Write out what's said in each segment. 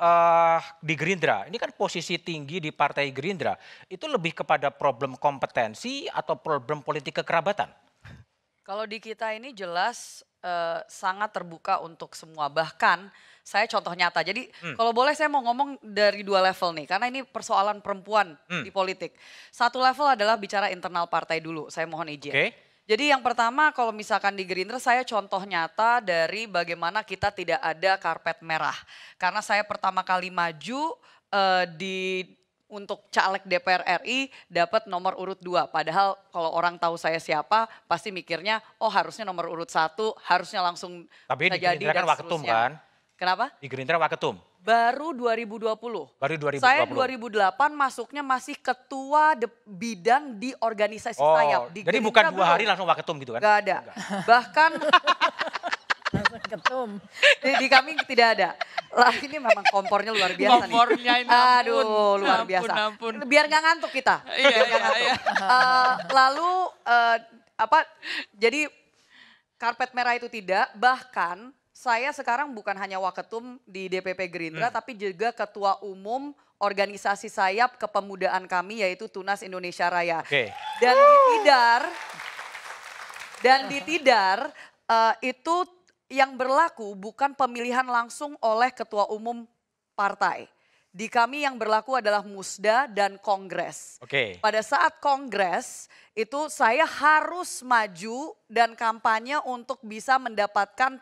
uh, di Gerindra, ini kan posisi tinggi di Partai Gerindra, itu lebih kepada problem kompetensi atau problem politik kekerabatan? Kalau di kita ini jelas uh, sangat terbuka untuk semua, bahkan saya contoh nyata. Jadi hmm. kalau boleh saya mau ngomong dari dua level nih, karena ini persoalan perempuan hmm. di politik. Satu level adalah bicara internal partai dulu, saya mohon izin. Okay jadi yang pertama kalau misalkan di Gerindra saya contoh nyata dari bagaimana kita tidak ada karpet merah. Karena saya pertama kali maju uh, di untuk caleg DPR RI dapat nomor urut dua. Padahal kalau orang tahu saya siapa, pasti mikirnya, oh harusnya nomor urut satu, harusnya langsung Tapi di Gerindra kan waketum kan? Kenapa? Di Gerindra waketum. Baru 2020. Baru 2020. Saya 2008 masuknya masih ketua de, bidang di organisasi oh, sayap. Di jadi Gerindra bukan dua hari langsung waketum gitu kan? Gak ada. Enggak. Bahkan ketum. Di, di kami tidak ada. Lah ini memang kompornya luar biasa kompornya nih. Kompornya ini ampun. Aduh, luar ampun, biasa. Ampun. Biar nggak ngantuk kita. Iya, iya Biar iya, ngantuk. iya. Uh, lalu uh, apa? Jadi karpet merah itu tidak, bahkan saya sekarang bukan hanya waketum di DPP Gerindra, hmm. tapi juga ketua umum organisasi sayap kepemudaan kami yaitu Tunas Indonesia Raya. Okay. Dan di Tidar, dan di Tidar uh, itu yang berlaku bukan pemilihan langsung oleh ketua umum partai. Di kami yang berlaku adalah musda dan kongres. Oke. Okay. Pada saat kongres itu saya harus maju dan kampanye untuk bisa mendapatkan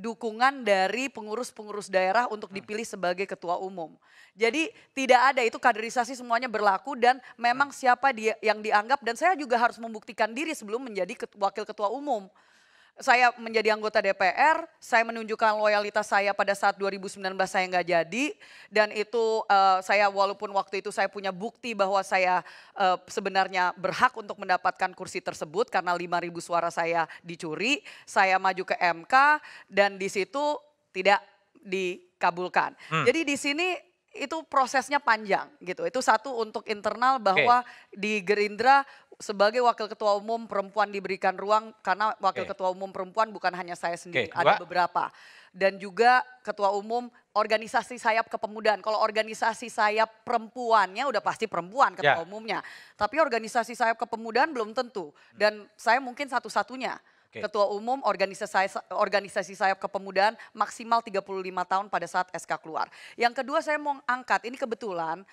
dukungan dari pengurus-pengurus daerah untuk hmm. dipilih sebagai ketua umum. Jadi tidak ada itu kaderisasi semuanya berlaku dan memang hmm. siapa dia yang dianggap dan saya juga harus membuktikan diri sebelum menjadi ketua, wakil ketua umum saya menjadi anggota DPR, saya menunjukkan loyalitas saya pada saat 2019 saya nggak jadi, dan itu uh, saya walaupun waktu itu saya punya bukti bahwa saya uh, sebenarnya berhak untuk mendapatkan kursi tersebut karena 5.000 suara saya dicuri, saya maju ke MK dan di situ tidak dikabulkan. Hmm. Jadi di sini itu prosesnya panjang gitu. Itu satu untuk internal bahwa okay. di Gerindra sebagai wakil ketua umum perempuan diberikan ruang karena wakil okay. ketua umum perempuan bukan hanya saya sendiri, okay. ada beberapa. Dan juga ketua umum organisasi sayap kepemudaan. Kalau organisasi sayap perempuannya udah pasti perempuan ketua yeah. umumnya. Tapi organisasi sayap kepemudaan belum tentu. Dan saya mungkin satu-satunya okay. ketua umum organisasi organisasi sayap kepemudaan maksimal 35 tahun pada saat SK keluar. Yang kedua saya mau angkat ini kebetulan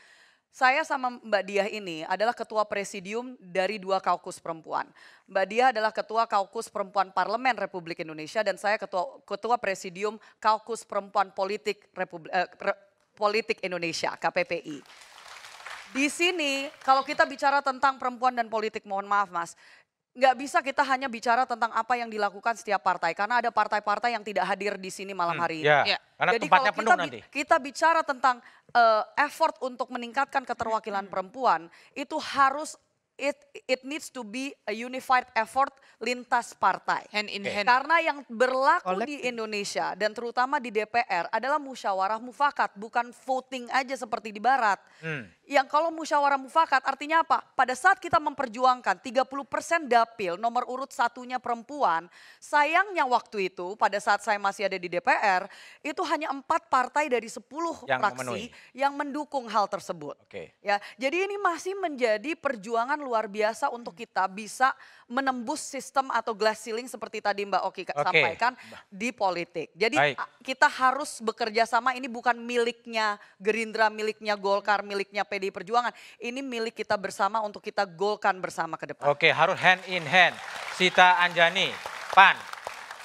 saya sama Mbak Diah ini adalah ketua presidium dari dua kaukus perempuan. Mbak Diah adalah ketua kaukus perempuan Parlemen Republik Indonesia dan saya ketua ketua presidium kaukus perempuan politik Republik eh, Re, politik Indonesia KPPI. Di sini kalau kita bicara tentang perempuan dan politik mohon maaf Mas, nggak bisa kita hanya bicara tentang apa yang dilakukan setiap partai karena ada partai-partai yang tidak hadir di sini malam hmm, hari ini. Hmm, ya. Karena Jadi kalau kita, nanti. kita bicara tentang uh, effort untuk meningkatkan keterwakilan hmm. perempuan itu harus it it needs to be a unified effort lintas partai. Hand in hand. Karena yang berlaku Collective. di Indonesia dan terutama di DPR adalah musyawarah mufakat, bukan voting aja seperti di barat. Hmm yang kalau musyawarah mufakat artinya apa? Pada saat kita memperjuangkan 30% dapil nomor urut satunya perempuan, sayangnya waktu itu pada saat saya masih ada di DPR, itu hanya empat partai dari 10 yang fraksi memenuhi. yang mendukung hal tersebut. Oke. Ya, jadi ini masih menjadi perjuangan luar biasa untuk kita bisa menembus sistem atau glass ceiling seperti tadi Mbak Oki okay. sampaikan di politik. Jadi Baik. kita harus bekerja sama ini bukan miliknya Gerindra, miliknya Golkar, miliknya PDI Perjuangan. Ini milik kita bersama untuk kita golkan bersama ke depan. Oke, harus hand in hand. Sita Anjani, PAN.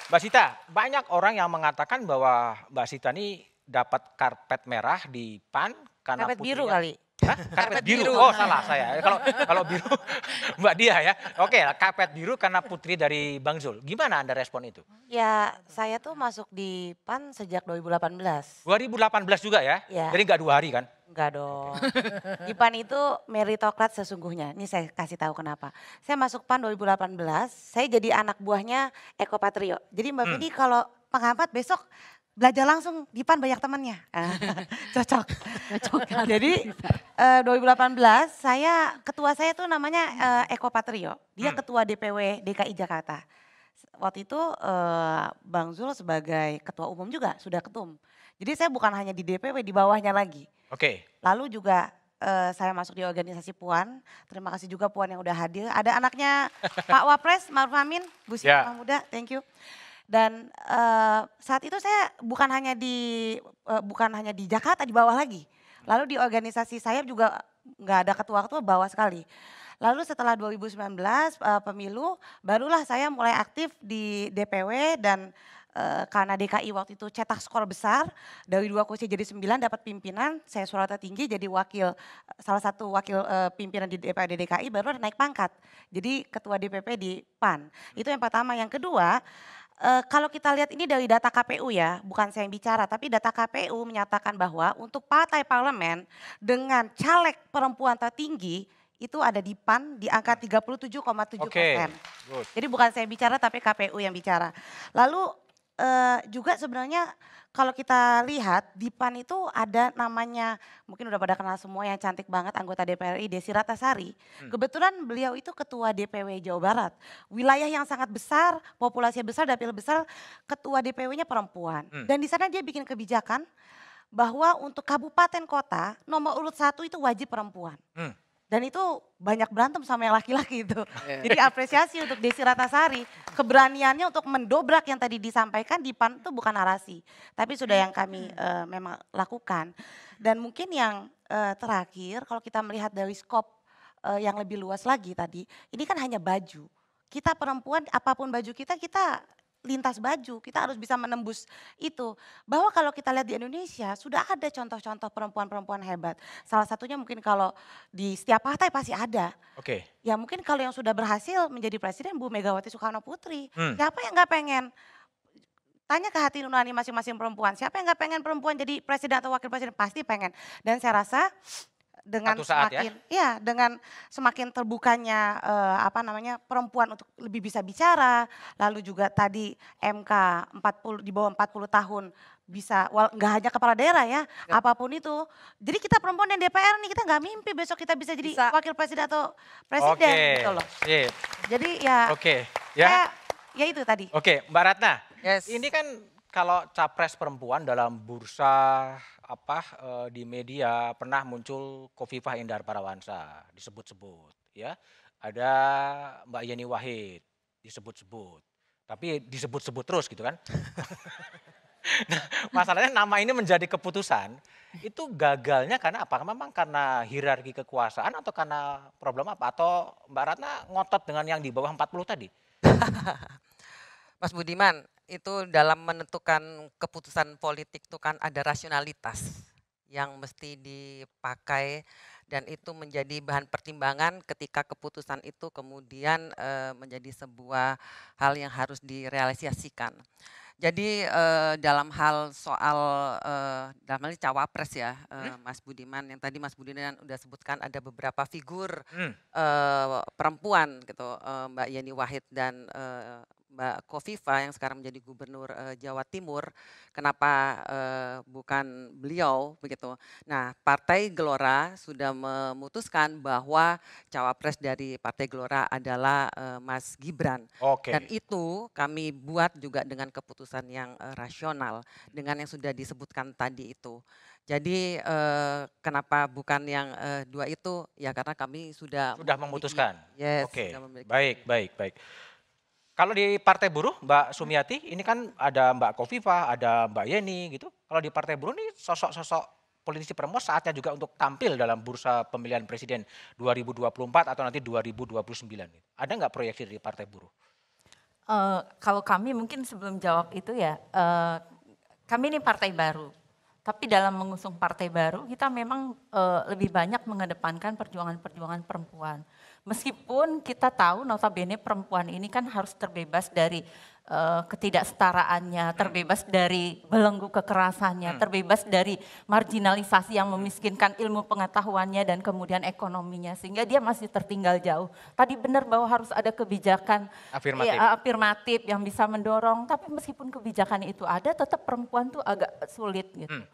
Mbak Sita, banyak orang yang mengatakan bahwa Mbak Sita ini dapat karpet merah di PAN karena karpet putrinya, biru kali. Hah? Karpet biru. biru. Oh salah saya. Kalau kalau biru Mbak Dia ya. Oke, karpet biru karena putri dari Bang Zul. Gimana Anda respon itu? Ya, saya tuh masuk di PAN sejak 2018. 2018 juga ya? ya. Jadi nggak dua hari kan? Enggak dong. Di PAN itu meritokrat sesungguhnya. Ini saya kasih tahu kenapa. Saya masuk PAN 2018, saya jadi anak buahnya Eko Patrio. Jadi Mbak Vidi hmm. kalau pengamat besok belajar langsung di PAN banyak temannya. Cocok. Cocok. Jadi uh, eh, 2018 saya ketua saya tuh namanya uh, Eko Patrio. Dia hmm. ketua DPW DKI Jakarta. Waktu itu uh, Bang Zul sebagai ketua umum juga sudah ketum. Jadi saya bukan hanya di DPW di bawahnya lagi. Oke. Okay. Lalu juga uh, saya masuk di organisasi Puan. Terima kasih juga Puan yang udah hadir. Ada anaknya Pak Wapres, Maruf Amin, Bu Siti yeah. Muda, thank you. Dan uh, saat itu saya bukan hanya di uh, bukan hanya di Jakarta di bawah lagi. Lalu di organisasi saya juga nggak ada ketua-ketua bawah sekali. Lalu setelah 2019 uh, eh, pemilu barulah saya mulai aktif di DPW dan karena DKI waktu itu cetak skor besar dari dua kursi jadi sembilan dapat pimpinan saya suara Tinggi jadi wakil salah satu wakil pimpinan di DPRD DKI baru naik pangkat jadi ketua DPP di PAN itu yang pertama yang kedua Uh, kalau kita lihat ini dari data KPU ya, bukan saya yang bicara, tapi data KPU menyatakan bahwa untuk partai parlemen dengan caleg perempuan tertinggi itu ada di PAN di angka 37,7 persen. Okay. persen. Jadi bukan saya bicara tapi KPU yang bicara. Lalu uh, juga sebenarnya kalau kita lihat di PAN itu ada namanya mungkin udah pada kenal semua yang cantik banget anggota DPRI Desi ratasari Hmm. Kebetulan beliau itu ketua DPW Jawa Barat. Wilayah yang sangat besar, populasi besar, dapil besar, ketua DPW-nya perempuan. Hmm. Dan di sana dia bikin kebijakan bahwa untuk kabupaten kota nomor urut satu itu wajib perempuan. Hmm. Dan itu banyak berantem sama yang laki-laki itu. Yeah. Jadi apresiasi untuk Desi Ratasari. Keberaniannya untuk mendobrak yang tadi disampaikan di PAN itu bukan narasi. Tapi sudah yang kami uh, memang lakukan. Dan mungkin yang uh, terakhir kalau kita melihat dari skop uh, yang lebih luas lagi tadi. Ini kan hanya baju kita perempuan apapun baju kita kita lintas baju, kita harus bisa menembus itu. Bahwa kalau kita lihat di Indonesia sudah ada contoh-contoh perempuan-perempuan hebat. Salah satunya mungkin kalau di setiap partai pasti ada. Oke. Okay. Ya mungkin kalau yang sudah berhasil menjadi presiden Bu Megawati Soekarno Putri. Hmm. Siapa yang nggak pengen? Tanya ke hati nurani masing-masing perempuan. Siapa yang nggak pengen perempuan jadi presiden atau wakil presiden? Pasti pengen. Dan saya rasa dengan saat ya? semakin ya. ya dengan semakin terbukanya eh, apa namanya perempuan untuk lebih bisa bicara lalu juga tadi MK 40 di bawah 40 tahun bisa well, nggak hanya kepala daerah ya, ya apapun itu jadi kita perempuan yang DPR nih kita nggak mimpi besok kita bisa jadi bisa. wakil presiden atau presiden okay. gitu loh yeah. jadi ya oke okay. ya ya itu tadi oke okay. Mbak Ratna yes. ini kan kalau capres perempuan dalam bursa apa e, di media pernah muncul Kofifah Indar Parawansa disebut-sebut ya. Ada Mbak Yeni Wahid disebut-sebut. Tapi disebut-sebut terus gitu kan. nah, masalahnya nama ini menjadi keputusan itu gagalnya karena apa? Memang karena hierarki kekuasaan atau karena problem apa? Atau Mbak Ratna ngotot dengan yang di bawah 40 tadi? Mas Budiman, itu dalam menentukan keputusan politik itu kan ada rasionalitas yang mesti dipakai dan itu menjadi bahan pertimbangan ketika keputusan itu kemudian e, menjadi sebuah hal yang harus direalisasikan. Jadi e, dalam hal soal e, dalam hal ini cawapres ya e, Mas Budiman yang tadi Mas Budiman sudah sebutkan ada beberapa figur hmm. e, perempuan gitu e, Mbak Yeni Wahid dan e, Mbak Kofifa yang sekarang menjadi gubernur uh, Jawa Timur, kenapa uh, bukan beliau begitu? Nah, Partai Gelora sudah memutuskan bahwa cawapres dari Partai Gelora adalah uh, Mas Gibran. Oke. Okay. Dan itu kami buat juga dengan keputusan yang uh, rasional dengan yang sudah disebutkan tadi itu. Jadi eh, kenapa bukan yang eh, dua itu? Ya karena kami sudah sudah memutuskan. Yes, Oke. Okay. Baik, baik, baik. Kalau di Partai Buruh, Mbak Sumiati, ini kan ada Mbak Kofifa, ada Mbak Yeni gitu. Kalau di Partai Buruh ini sosok-sosok politisi perempuan saatnya juga untuk tampil dalam bursa pemilihan presiden 2024 atau nanti 2029. Gitu. Ada nggak proyeksi dari Partai Buruh? Uh, kalau kami mungkin sebelum jawab itu ya, uh, kami ini partai baru. Tapi dalam mengusung partai baru, kita memang uh, lebih banyak mengedepankan perjuangan-perjuangan perempuan. Meskipun kita tahu notabene perempuan ini kan harus terbebas dari uh, ketidaksetaraannya, hmm. terbebas dari belenggu kekerasannya, hmm. terbebas dari marginalisasi yang memiskinkan ilmu pengetahuannya dan kemudian ekonominya sehingga dia masih tertinggal jauh. Tadi benar bahwa harus ada kebijakan afirmatif. Ya, afirmatif yang bisa mendorong, tapi meskipun kebijakan itu ada tetap perempuan tuh agak sulit gitu. Hmm.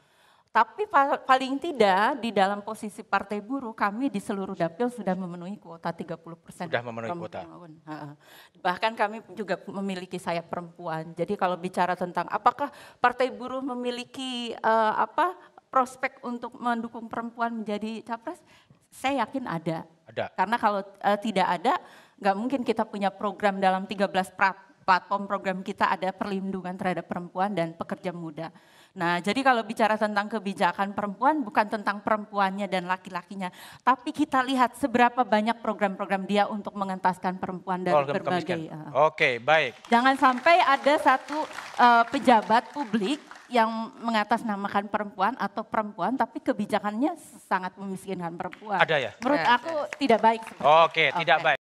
Tapi paling tidak di dalam posisi partai buruh kami di seluruh dapil sudah memenuhi kuota 30 persen. Sudah memenuhi kuota. Bahkan kami juga memiliki sayap perempuan. Jadi kalau bicara tentang apakah partai buruh memiliki uh, apa prospek untuk mendukung perempuan menjadi capres, saya yakin ada. Ada. Karena kalau uh, tidak ada, nggak mungkin kita punya program dalam 13 platform program kita ada perlindungan terhadap perempuan dan pekerja muda. Nah, jadi kalau bicara tentang kebijakan perempuan bukan tentang perempuannya dan laki-lakinya, tapi kita lihat seberapa banyak program-program dia untuk mengentaskan perempuan dari berbagai. Uh, Oke, okay, baik. Jangan sampai ada satu uh, pejabat publik yang mengatasnamakan perempuan atau perempuan tapi kebijakannya sangat memiskinkan perempuan. Ada ya? Menurut aku tidak baik. Oke, okay, okay. tidak baik.